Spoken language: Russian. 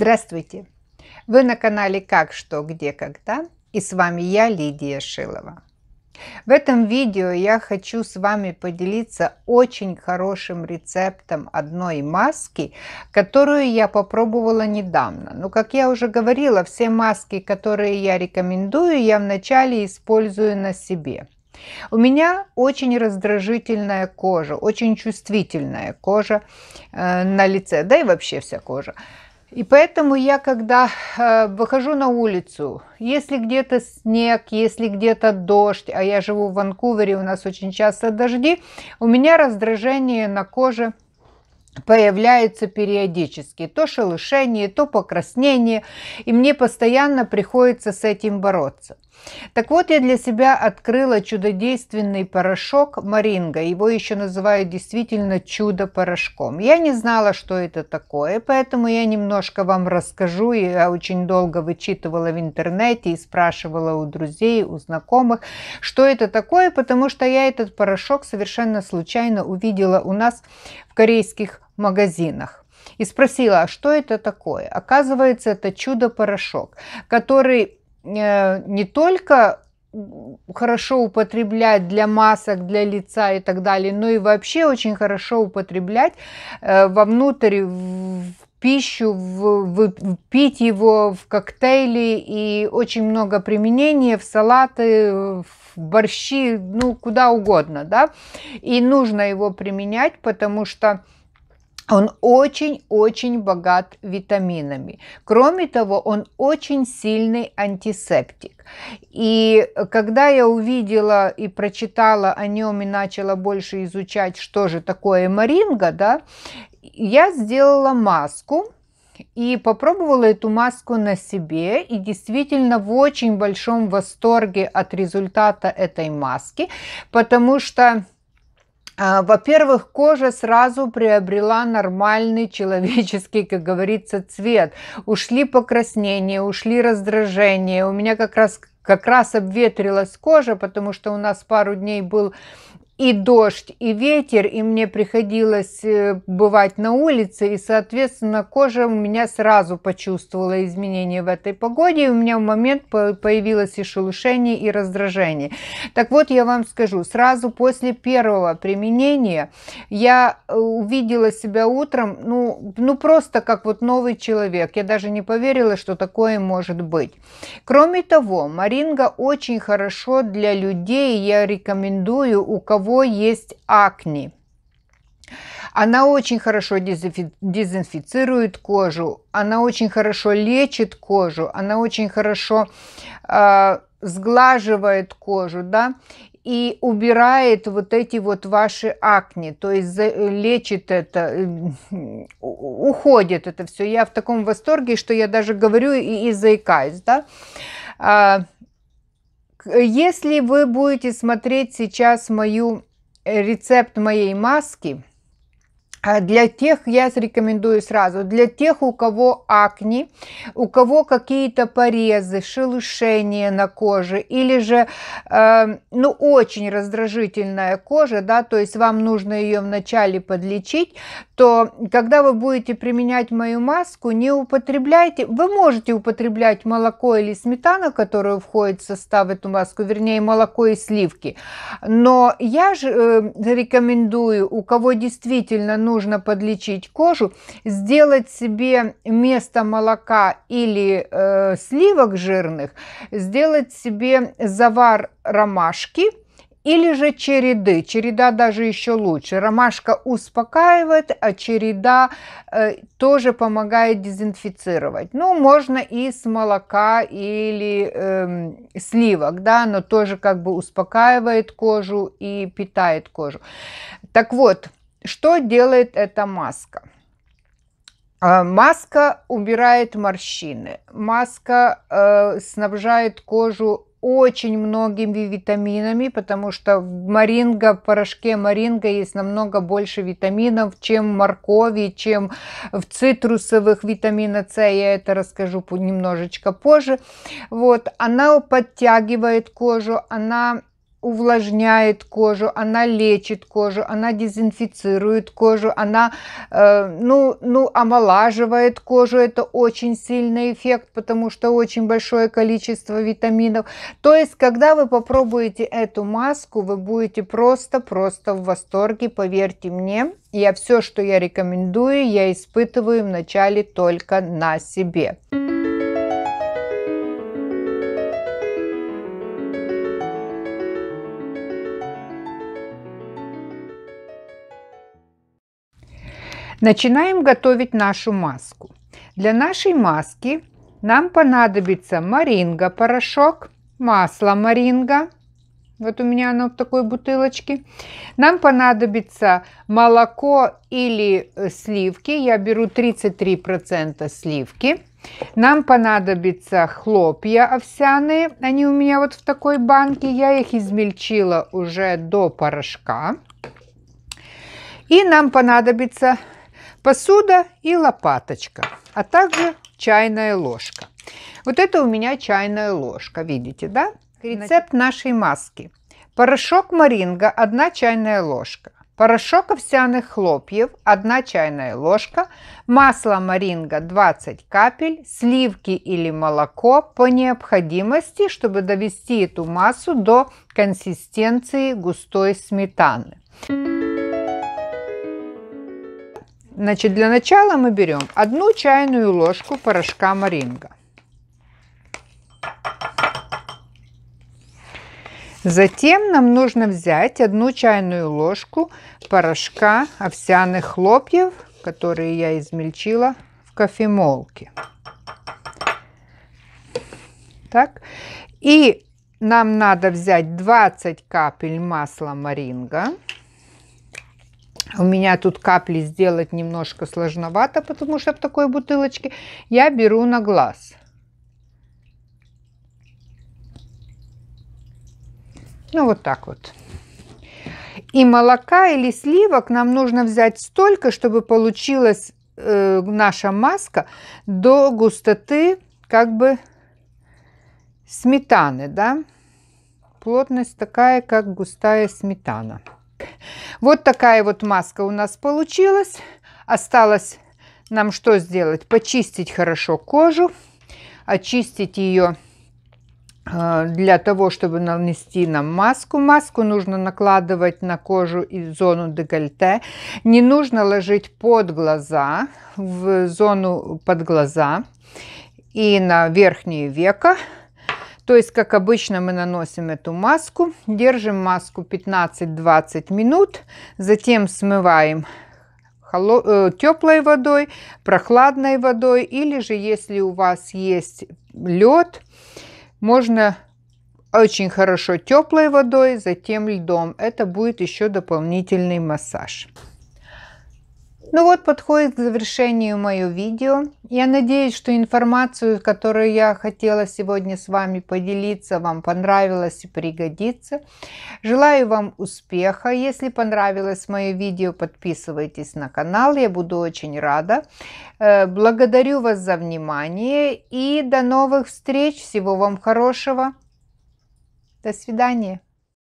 Здравствуйте! Вы на канале «Как, что, где, когда» и с вами я, Лидия Шилова. В этом видео я хочу с вами поделиться очень хорошим рецептом одной маски, которую я попробовала недавно. Но, как я уже говорила, все маски, которые я рекомендую, я вначале использую на себе – у меня очень раздражительная кожа, очень чувствительная кожа э, на лице, да и вообще вся кожа. И поэтому я, когда э, выхожу на улицу, если где-то снег, если где-то дождь, а я живу в Ванкувере, у нас очень часто дожди, у меня раздражение на коже появляется периодически. То шелушение, то покраснение, и мне постоянно приходится с этим бороться. Так вот, я для себя открыла чудодейственный порошок Маринга. Его еще называют действительно чудо-порошком. Я не знала, что это такое, поэтому я немножко вам расскажу. Я очень долго вычитывала в интернете и спрашивала у друзей, у знакомых, что это такое, потому что я этот порошок совершенно случайно увидела у нас в корейских магазинах и спросила, а что это такое? Оказывается, это чудо-порошок, который Э, не только хорошо употреблять для масок, для лица и так далее, но и вообще очень хорошо употреблять э, вовнутрь, в пищу, в, в, пить его в коктейли и очень много применения в салаты, в борщи, ну куда угодно, да, и нужно его применять, потому что он очень-очень богат витаминами. Кроме того, он очень сильный антисептик. И э, когда я увидела и прочитала о нем и начала больше изучать, что же такое маринга, да, я сделала маску – и попробовала эту маску на себе и действительно в очень большом восторге от результата этой маски, потому что а, во-первых, кожа сразу приобрела нормальный человеческий, как говорится, цвет. Ушли покраснения, ушли раздражения. У меня как раз как раз обветрилась кожа, потому что у нас пару дней был и дождь, и ветер, и мне приходилось э, бывать на улице, и, соответственно, кожа у меня сразу почувствовала изменения в этой погоде, и у меня в момент появилось и шелушение, и раздражение. Так вот, я вам скажу, сразу после первого применения я э, увидела себя утром, ну, ну просто как вот новый человек. Я даже не поверила, что такое может быть. Кроме того, маринга очень хорошо для людей, я рекомендую, у кого кого есть акне. Она очень хорошо дезинфицирует кожу, она очень хорошо лечит кожу, она очень хорошо э, сглаживает кожу, да, и убирает вот эти вот ваши акне, то есть лечит это, уходит это все. Я в таком восторге, что я даже говорю и, и заикаюсь, да. А, Э, если вы будете смотреть сейчас мою э, рецепт моей маски – а для тех, я рекомендую сразу, для тех, у кого акне, у кого какие-то порезы, шелушение на коже, или же, э, ну, очень раздражительная кожа, да, то есть вам нужно ее вначале подлечить, то когда вы будете применять мою маску, не употребляйте, вы можете употреблять молоко или сметану, которая входит в состав эту маску, вернее, молоко и сливки, но я же э, рекомендую, у кого действительно нужно подлечить кожу, сделать себе вместо молока или э, сливок жирных, сделать себе завар ромашки или же череды. Череда даже еще лучше. Ромашка успокаивает, а череда э, тоже помогает дезинфицировать. Ну, можно и с молока или э, сливок, да, но тоже как бы успокаивает кожу и питает кожу. Так вот, что делает эта маска? А, маска убирает морщины, маска э, снабжает кожу очень многими витаминами, потому что в маринго, в порошке маринго есть намного больше витаминов, чем в моркови, чем в цитрусовых витамина С, я это расскажу немножечко позже. Вот, она подтягивает кожу, она увлажняет кожу, она лечит кожу, она дезинфицирует кожу, она э, ну, ну, омолаживает кожу. Это очень сильный эффект, потому что очень большое количество витаминов. То есть, когда вы попробуете эту маску, вы будете просто-просто в восторге, поверьте мне. Я все, что я рекомендую, я испытываю вначале только на себе. Начинаем готовить нашу маску. Для нашей маски нам понадобится маринга порошок, масло маринга. Вот у меня оно в такой бутылочке. Нам понадобится молоко или э, сливки. Я беру 33% сливки. Нам понадобится хлопья овсяные. Они у меня вот в такой банке. Я их измельчила уже до порошка. И нам понадобится посуда и лопаточка, а также чайная ложка. Вот это у меня чайная ложка, видите, да? Рецепт нашей маски. Порошок маринга – 1 чайная ложка. Порошок овсяных хлопьев – 1 чайная ложка. Масло маринга – 20 капель. Сливки или молоко по необходимости, чтобы довести эту массу до консистенции густой сметаны. Thank Значит, для начала мы берем одну чайную ложку порошка маринга. Затем нам нужно взять одну чайную ложку порошка овсяных хлопьев, которые я измельчила в кофемолке. Так. И нам надо взять 20 капель масла маринга. У меня тут капли сделать немножко сложновато, потому что в такой бутылочке я беру на глаз. Ну, вот так вот. И молока или сливок нам нужно взять столько, чтобы получилась э, наша маска до густоты как бы сметаны, да? Плотность такая, как густая сметана. Вот такая вот маска у нас получилась. Осталось нам что сделать? Почистить хорошо кожу, очистить ее э, для того, чтобы нанести нам маску. Маску нужно накладывать на кожу и зону декольте. Не нужно ложить под глаза, в зону под глаза и на верхние века. То есть, как обычно, мы наносим эту маску, держим маску 15-20 минут, затем смываем э, теплой водой, прохладной водой, или же, если у вас есть лед, можно очень хорошо теплой водой, затем льдом. Это будет еще дополнительный массаж. Ну вот подходит к завершению мое видео. Я надеюсь, что информацию, которую я хотела сегодня с вами поделиться, вам понравилась и пригодится. Желаю вам успеха. Если понравилось мое видео, подписывайтесь на канал. Я буду очень рада. Э, благодарю вас за внимание и до новых встреч. Всего вам хорошего. До свидания.